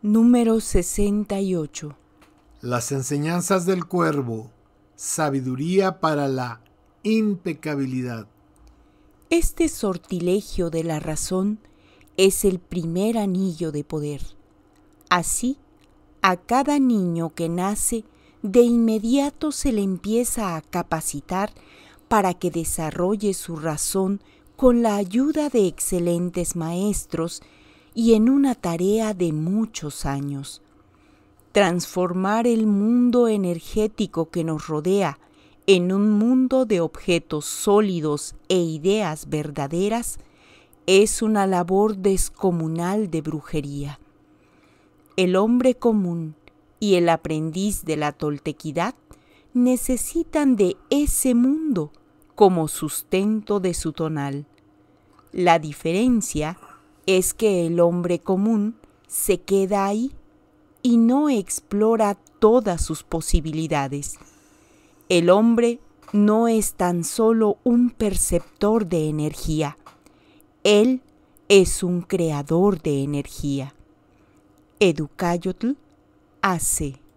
Número 68. Las enseñanzas del cuervo. Sabiduría para la impecabilidad. Este sortilegio de la razón es el primer anillo de poder. Así, a cada niño que nace, de inmediato se le empieza a capacitar para que desarrolle su razón con la ayuda de excelentes maestros y en una tarea de muchos años. Transformar el mundo energético que nos rodea en un mundo de objetos sólidos e ideas verdaderas es una labor descomunal de brujería. El hombre común y el aprendiz de la toltequidad necesitan de ese mundo como sustento de su tonal. La diferencia es que el hombre común se queda ahí y no explora todas sus posibilidades. El hombre no es tan solo un perceptor de energía, él es un creador de energía. Educayotl hace.